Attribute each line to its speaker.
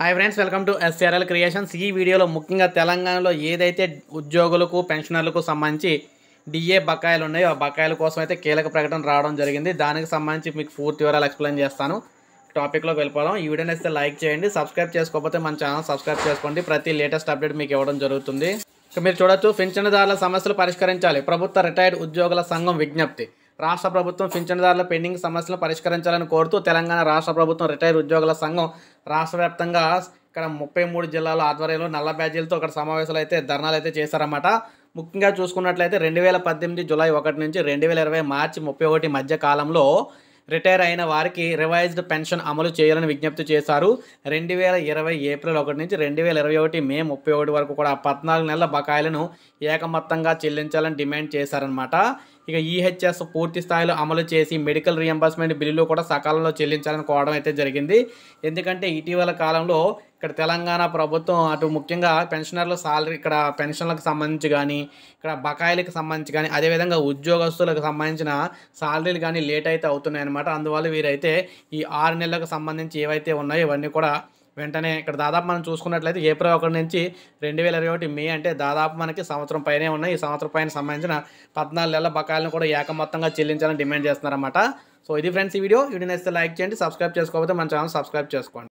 Speaker 1: hi friends welcome to SRL creations ఈ వీడియోలో ముఖ్యంగా తెలంగాణలో ఏదైతే ఉద్యోగులకు పెన్షనర్లకు సంబంధించి డిఏ బకాయిలు ఉన్నాయో ఆ బకాయిల కోసం అయితే కీలక ప్రకటన రావడం జరిగింది దానికి సంబంధించి మీకు పూర్తి వివరాలు ఎక్స్ప్లెయిన్ చేస్తాను టాపిక్లోకి వెళ్ళిపోవడం ఈ వీడియోని అయితే లైక్ చేయండి సబ్స్క్రైబ్ చేసుకోకపోతే మన ఛానల్ సబ్స్క్రైబ్ చేసుకోండి ప్రతి లేటెస్ట్ అప్డేట్ మీకు ఇవ్వడం జరుగుతుంది మీరు చూడొచ్చు పింఛన్దారుల సమస్యలు పరిష్కరించాలి ప్రభుత్వ రిటైర్డ్ ఉద్యోగుల సంఘం విజ్ఞప్తి రాష్ట్ర ప్రభుత్వం పింఛన్దారుల పెండింగ్ సమస్యలను పరిష్కరించాలని కోరుతూ తెలంగాణ రాష్ట్ర ప్రభుత్వం రిటైర్ ఉద్యోగుల సంఘం రాష్ట్ర వ్యాప్తంగా ఇక్కడ ముప్పై మూడు జిల్లాల ఆధ్వర్యంలో నల్ల బ్యాజీలతో అక్కడ సమావేశాలు అయితే ధర్నాలు అయితే చేశారన్నమాట ముఖ్యంగా చూసుకున్నట్లయితే రెండు వేల పద్దెనిమిది జులై ఒకటి నుంచి రెండు వేల ఇరవై మార్చి ముప్పై ఒకటి మధ్య కాలంలో రిటైర్ అయిన వారికి రివైజ్డ్ పెన్షన్ అమలు చేయాలని విజ్ఞప్తి చేశారు రెండు వేల ఇరవై ఏప్రిల్ ఒకటి నుంచి రెండు వేల ఇరవై ఒకటి మే ముప్పై ఒకటి వరకు కూడా పద్నాలుగు నెలల బకాయిలను ఏకమత్తంగా చెల్లించాలని డిమాండ్ చేశారనమాట ఇక ఈహెచ్ఎస్ e పూర్తి స్థాయిలో అమలు చేసి మెడికల్ రియంబర్స్మెంట్ బిల్లులు కూడా సకాలంలో చెల్లించాలని కోవడం అయితే జరిగింది ఎందుకంటే ఇటీవల కాలంలో ఇక్కడ తెలంగాణ ప్రభుత్వం అటు ముఖ్యంగా పెన్షనర్ల సాలరీ ఇక్కడ పెన్షన్లకు సంబంధించి కానీ ఇక్కడ బకాయిలకు సంబంధించి కానీ అదేవిధంగా ఉద్యోగస్తులకు సంబంధించిన సాలరీలు కానీ లేట్ అయితే అవుతున్నాయి అనమాట అందువల్ల వీరైతే ఈ ఆరు నెలలకు సంబంధించి ఏవైతే ఉన్నాయో ఇవన్నీ కూడా వెంటనే ఇక్కడ దాదాపు మనం చూసుకున్నట్లయితే ఏప్రిల్ ఒకటి నుంచి రెండు వేల ఇరవై ఒకటి మే అంటే దాదాపు మనకి సంవత్సరం పైనే ఉన్నాయి ఈ సంవత్సరం పైన సంబంధించిన పద్నాలుగు నెలల బకాయిలను కూడా ఏక మొత్తంగా చెల్లించాలని డిమాండ్ చేస్తున్నారన్నమాట సో ఇది ఫ్రెండ్స్ ఈ వీడియో వీడియో నచ్చితే లైక్ చేయండి సబ్స్క్రైబ్ చేసుకోకపోతే మన ఛానల్ సబ్స్క్రైబ్ చేసుకోండి